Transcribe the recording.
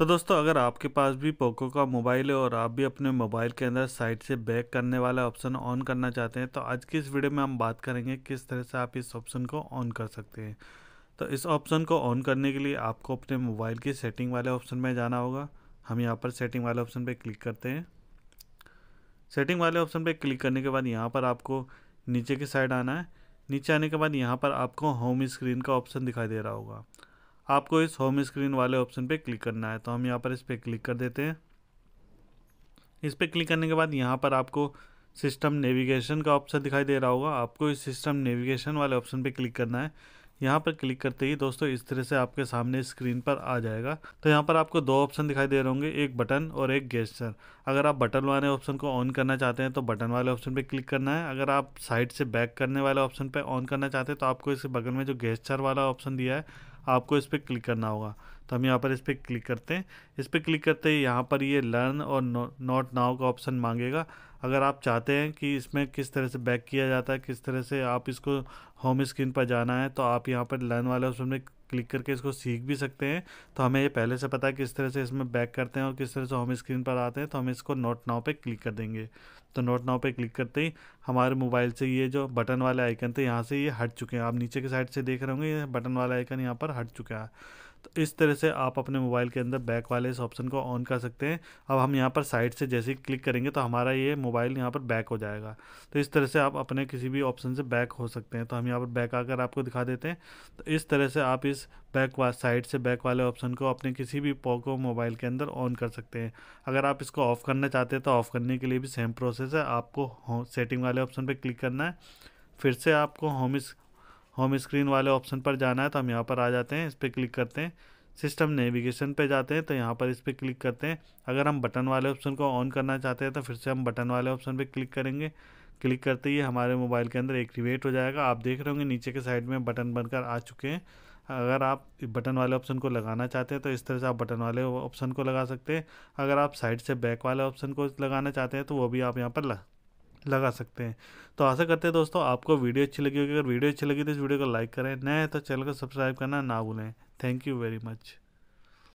तो दोस्तों अगर आपके पास भी पोको का मोबाइल है और आप भी अपने मोबाइल के अंदर साइड से बैक करने वाला ऑप्शन ऑन करना चाहते हैं तो आज की इस वीडियो में हम बात करेंगे किस तरह से आप इस ऑप्शन को ऑन कर सकते हैं तो इस ऑप्शन को ऑन करने के लिए आपको अपने मोबाइल की सेटिंग वाले ऑप्शन में जाना होगा हम यहाँ पर सेटिंग वाले ऑप्शन पर क्लिक करते हैं सेटिंग वाले ऑप्शन पर क्लिक करने के बाद यहाँ पर आपको नीचे की साइड आना है नीचे आने के बाद यहाँ पर आपको होम स्क्रीन का ऑप्शन दिखाई दे रहा होगा आपको इस होम स्क्रीन वाले ऑप्शन पे क्लिक करना है तो हम यहाँ पर इस पर क्लिक कर देते हैं इस पर क्लिक करने के बाद यहाँ पर आपको सिस्टम नेविगेशन का ऑप्शन दिखाई दे रहा होगा आपको इस सिस्टम नेविगेशन वाले ऑप्शन पे क्लिक करना है यहाँ पर क्लिक करते ही दोस्तों इस तरह से आपके सामने स्क्रीन पर आ जाएगा तो यहाँ पर आपको दो ऑप्शन दिखाई दे रहे होंगे एक बटन और एक गेस्टर अगर आप बटन वाले ऑप्शन को ऑन करना चाहते हैं तो बटन वाले ऑप्शन पे क्लिक करना है अगर आप साइड से बैक करने वाले ऑप्शन पे ऑन करना चाहते हैं तो आपको इसके बगल में जो गेस्टर वाला ऑप्शन दिया है आपको इस पर क्लिक करना होगा तो हम यहाँ पर इस पर क्लिक करते हैं इस पर क्लिक करते ही यहाँ पर ये लर्न और नॉट नाव का ऑप्शन मांगेगा अगर आप चाहते हैं कि इसमें किस तरह से बैक किया जाता है किस तरह से आप इसको होम स्क्रीन पर जाना है तो आप यहाँ पर लर्न वाले ऑप्शन में क्लिक करके इसको सीख भी सकते हैं तो हमें ये पहले से पता है किस तरह से इसमें बैक करते हैं और किस तरह से होम स्क्रीन पर आते हैं तो हम इसको नोट नाव पे क्लिक कर देंगे तो नोट नाव पे क्लिक करते ही हमारे मोबाइल से ये जो बटन वाले आइकन थे यहाँ से ये हट चुके हैं आप नीचे के साइड से देख रहे होंगे ये बटन वाला आइकन यहाँ पर हट चुका है तो इस तरह से आप अपने मोबाइल के अंदर बैक वाले इस ऑप्शन को ऑन कर सकते हैं अब हम यहाँ पर साइड से जैसे ही क्लिक करेंगे तो हमारा ये मोबाइल यहाँ पर बैक हो जाएगा तो इस तरह से आप अपने किसी भी ऑप्शन से बैक हो सकते हैं तो हम यहाँ पर बैक आकर आपको दिखा देते हैं तो इस तरह से आप इस बैक वा साइड से बैक वाले ऑप्शन को अपने किसी भी पोको मोबाइल के अंदर ऑन कर सकते हैं अगर आप इसको ऑफ़ करना चाहते हैं तो ऑफ़ करने के लिए भी सेम प्रोसेस है आपको सेटिंग वाले ऑप्शन पर क्लिक करना है फिर से आपको होम इस होम स्क्रीन वाले ऑप्शन पर जाना है तो हम यहाँ पर आ जाते हैं इस पर क्लिक करते हैं सिस्टम नेविगेशन पे जाते हैं तो यहाँ पर इस पर क्लिक करते हैं अगर हम बटन वाले ऑप्शन को ऑन करना चाहते हैं तो फिर से हम बटन वाले ऑप्शन पे क्लिक करेंगे क्लिक करते ही हमारे मोबाइल के अंदर एक्टिवेट हो जाएगा आप देख रहे होंगे नीचे के साइड में बटन बनकर आ चुके हैं अगर आप बटन वाले ऑप्शन को लगाना चाहते हैं तो इस तरह से आप बटन वाले ऑप्शन को लगा सकते हैं अगर आप साइड से बैक वाले ऑप्शन को लगाना चाहते हैं तो वो भी आप यहाँ पर लगा लगा सकते हैं तो आशा करते हैं दोस्तों आपको वीडियो अच्छी लगी होगी अगर वीडियो अच्छी लगी तो इस वीडियो को लाइक करें नए तो चैनल को सब्सक्राइब करना ना भूलें थैंक यू वेरी मच